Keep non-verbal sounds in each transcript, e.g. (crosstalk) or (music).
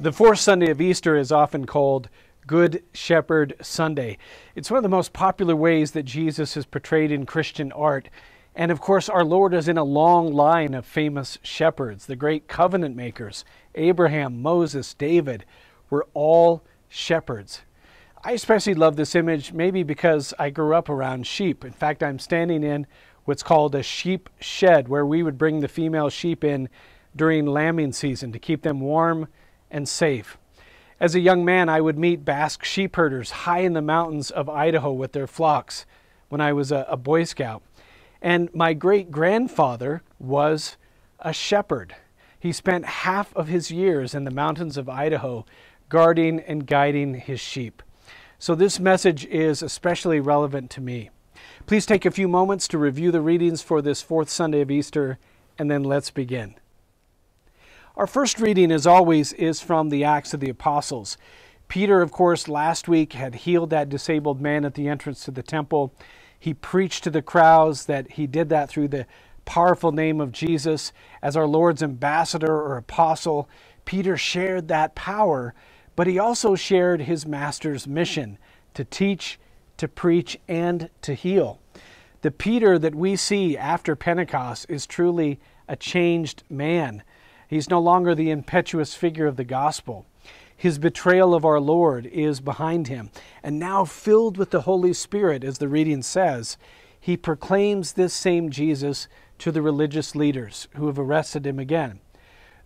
The fourth Sunday of Easter is often called Good Shepherd Sunday. It's one of the most popular ways that Jesus is portrayed in Christian art. And of course, our Lord is in a long line of famous shepherds. The great covenant makers, Abraham, Moses, David, were all shepherds. I especially love this image maybe because I grew up around sheep. In fact, I'm standing in what's called a sheep shed, where we would bring the female sheep in during lambing season to keep them warm and safe. As a young man, I would meet Basque sheep herders high in the mountains of Idaho with their flocks when I was a, a Boy Scout. And my great grandfather was a shepherd. He spent half of his years in the mountains of Idaho guarding and guiding his sheep. So this message is especially relevant to me. Please take a few moments to review the readings for this fourth Sunday of Easter, and then let's begin. Our first reading, as always, is from the Acts of the Apostles. Peter, of course, last week had healed that disabled man at the entrance to the temple. He preached to the crowds that he did that through the powerful name of Jesus. As our Lord's ambassador or apostle, Peter shared that power, but he also shared his master's mission to teach, to preach, and to heal. The Peter that we see after Pentecost is truly a changed man. He's no longer the impetuous figure of the gospel. His betrayal of our Lord is behind him. And now, filled with the Holy Spirit, as the reading says, he proclaims this same Jesus to the religious leaders who have arrested him again.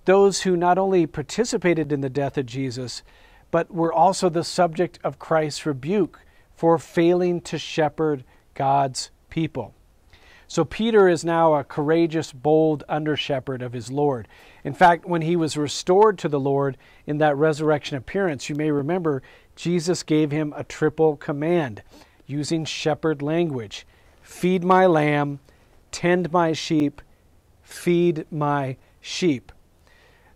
Those who not only participated in the death of Jesus, but were also the subject of Christ's rebuke for failing to shepherd God's people. So Peter is now a courageous, bold under shepherd of his Lord. In fact, when he was restored to the Lord in that resurrection appearance, you may remember Jesus gave him a triple command using shepherd language Feed my lamb, tend my sheep, feed my sheep.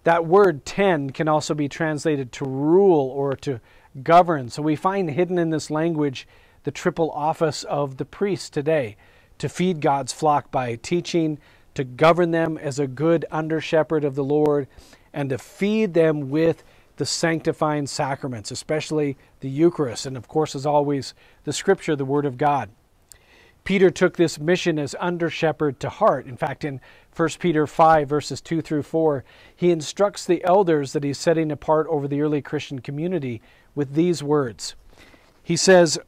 That word tend can also be translated to rule or to govern. So we find hidden in this language the triple office of the priest today to feed God's flock by teaching, to govern them as a good under shepherd of the Lord, and to feed them with the sanctifying sacraments, especially the Eucharist, and of course, as always, the Scripture, the Word of God. Peter took this mission as under shepherd to heart. In fact, in 1 Peter 5, verses 2 through 4, he instructs the elders that he's setting apart over the early Christian community with these words He says,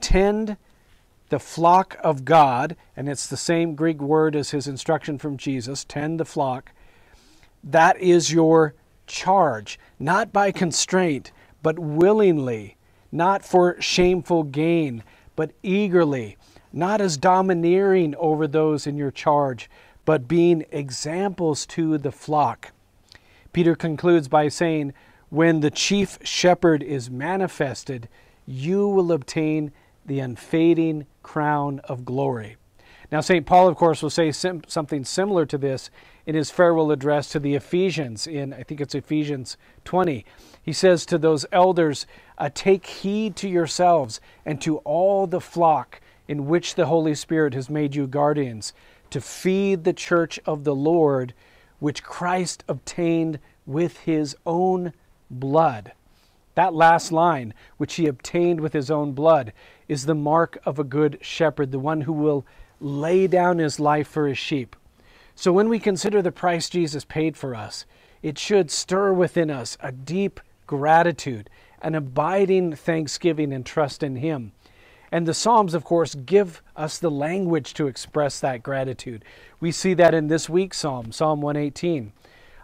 Tend the flock of God, and it's the same Greek word as his instruction from Jesus tend the flock. That is your charge, not by constraint, but willingly, not for shameful gain, but eagerly, not as domineering over those in your charge, but being examples to the flock. Peter concludes by saying, When the chief shepherd is manifested, you will obtain the unfading crown of glory. Now, St. Paul, of course, will say sim something similar to this in his farewell address to the Ephesians, in I think it's Ephesians 20. He says to those elders, uh, Take heed to yourselves and to all the flock in which the Holy Spirit has made you guardians, to feed the church of the Lord, which Christ obtained with his own blood. That last line, which he obtained with his own blood, is the mark of a good shepherd, the one who will lay down his life for his sheep. So when we consider the price Jesus paid for us, it should stir within us a deep gratitude, an abiding thanksgiving and trust in him. And the Psalms, of course, give us the language to express that gratitude. We see that in this week's Psalm, Psalm 118.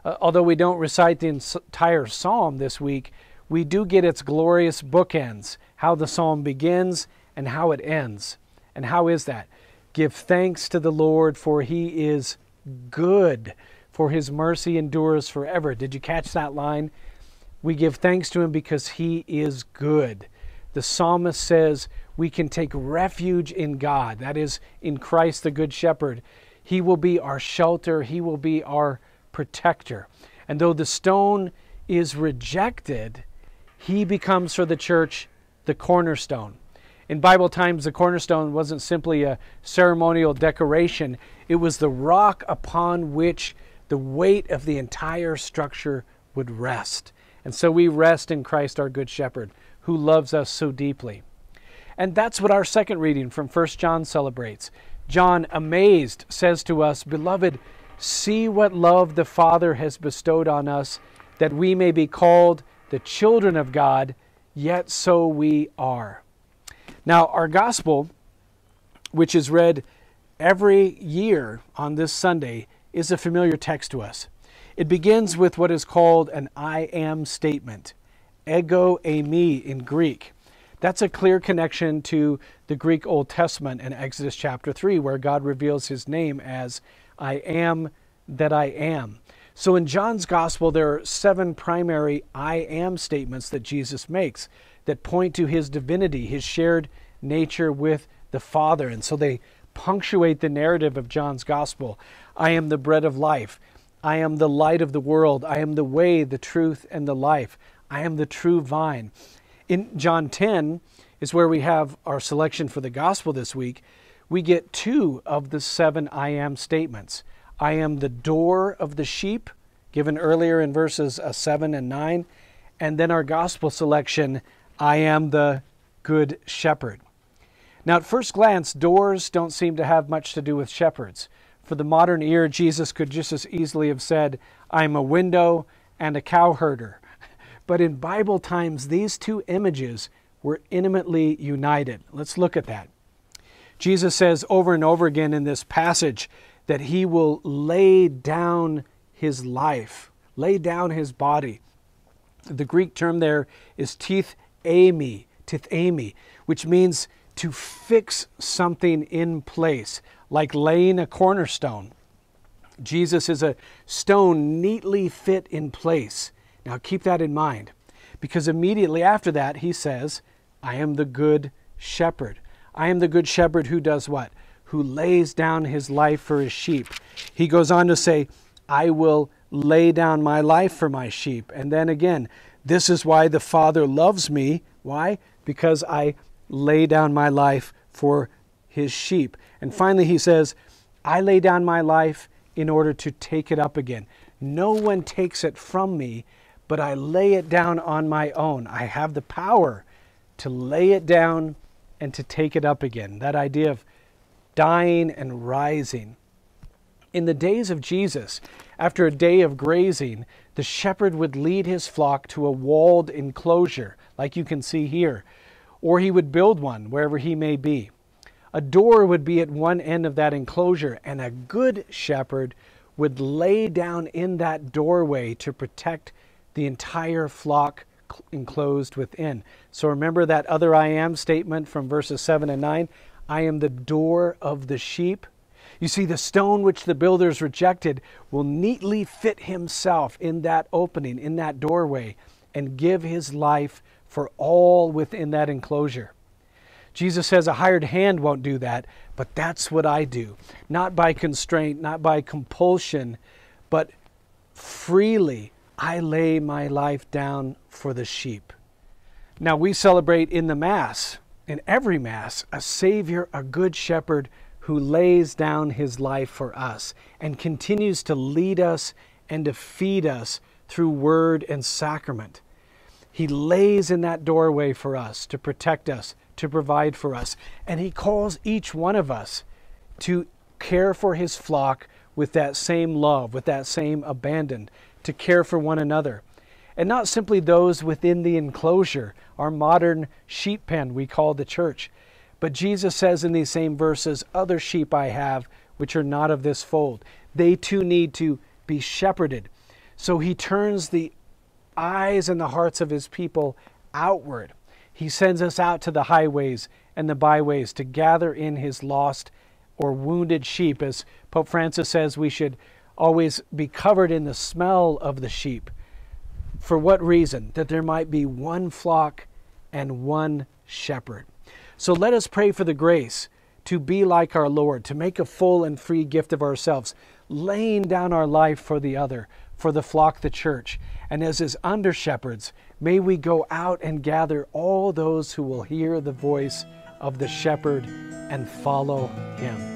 Uh, although we don't recite the entire Psalm this week, we do get its glorious bookends, how the psalm begins and how it ends. And how is that? Give thanks to the Lord, for he is good, for his mercy endures forever. Did you catch that line? We give thanks to him because he is good. The psalmist says we can take refuge in God, that is, in Christ the Good Shepherd. He will be our shelter, he will be our protector. And though the stone is rejected, he becomes for the church the cornerstone. In Bible times, the cornerstone wasn't simply a ceremonial decoration, it was the rock upon which the weight of the entire structure would rest. And so we rest in Christ our Good Shepherd, who loves us so deeply. And that's what our second reading from 1 John celebrates. John, amazed, says to us, Beloved, see what love the Father has bestowed on us, that we may be called the children of God, yet so we are. Now, our gospel, which is read every year on this Sunday, is a familiar text to us. It begins with what is called an I am statement, ego a me in Greek. That's a clear connection to the Greek Old Testament in Exodus chapter 3, where God reveals his name as I am that I am. So in John's gospel, there are seven primary I am statements that Jesus makes that point to his divinity, his shared nature with the Father. And so they punctuate the narrative of John's gospel. I am the bread of life. I am the light of the world. I am the way, the truth, and the life. I am the true vine. In John 10 is where we have our selection for the gospel this week. We get two of the seven I am statements. I am the door of the sheep, given earlier in verses uh, 7 and 9. And then our gospel selection, I am the good shepherd. Now, at first glance, doors don't seem to have much to do with shepherds. For the modern ear, Jesus could just as easily have said, I'm a window and a cowherder. (laughs) But in Bible times, these two images were intimately united. Let's look at that. Jesus says over and over again in this passage that he will lay down his life, lay down his body. The Greek term there is "tithemi," ami, which means to fix something in place, like laying a cornerstone. Jesus is a stone neatly fit in place. Now keep that in mind, because immediately after that, he says, I am the good shepherd. I am the good shepherd who does what? who lays down his life for his sheep. He goes on to say, I will lay down my life for my sheep. And then again, this is why the Father loves me. Why? Because I lay down my life for his sheep. And finally, he says, I lay down my life in order to take it up again. No one takes it from me, but I lay it down on my own. I have the power to lay it down and to take it up again. That idea of dying and rising. In the days of Jesus, after a day of grazing, the shepherd would lead his flock to a walled enclosure, like you can see here, or he would build one wherever he may be. A door would be at one end of that enclosure, and a good shepherd would lay down in that doorway to protect the entire flock enclosed within. So remember that other I am statement from verses 7 and 9? I am the door of the sheep. You see, the stone which the builders rejected will neatly fit himself in that opening, in that doorway, and give his life for all within that enclosure. Jesus says a hired hand won't do that, but that's what I do. Not by constraint, not by compulsion, but freely I lay my life down for the sheep. Now we celebrate in the Mass in every Mass, a Savior, a Good Shepherd who lays down his life for us and continues to lead us and to feed us through word and sacrament. He lays in that doorway for us to protect us, to provide for us, and He calls each one of us to care for His flock with that same love, with that same abandon, to care for one another and not simply those within the enclosure, our modern sheep pen we call the church. But Jesus says in these same verses, Other sheep I have, which are not of this fold. They too need to be shepherded. So he turns the eyes and the hearts of his people outward. He sends us out to the highways and the byways to gather in his lost or wounded sheep. As Pope Francis says, we should always be covered in the smell of the sheep. For what reason? That there might be one flock and one shepherd. So let us pray for the grace to be like our Lord, to make a full and free gift of ourselves, laying down our life for the other, for the flock, the church. And as his under shepherds, may we go out and gather all those who will hear the voice of the shepherd and follow him.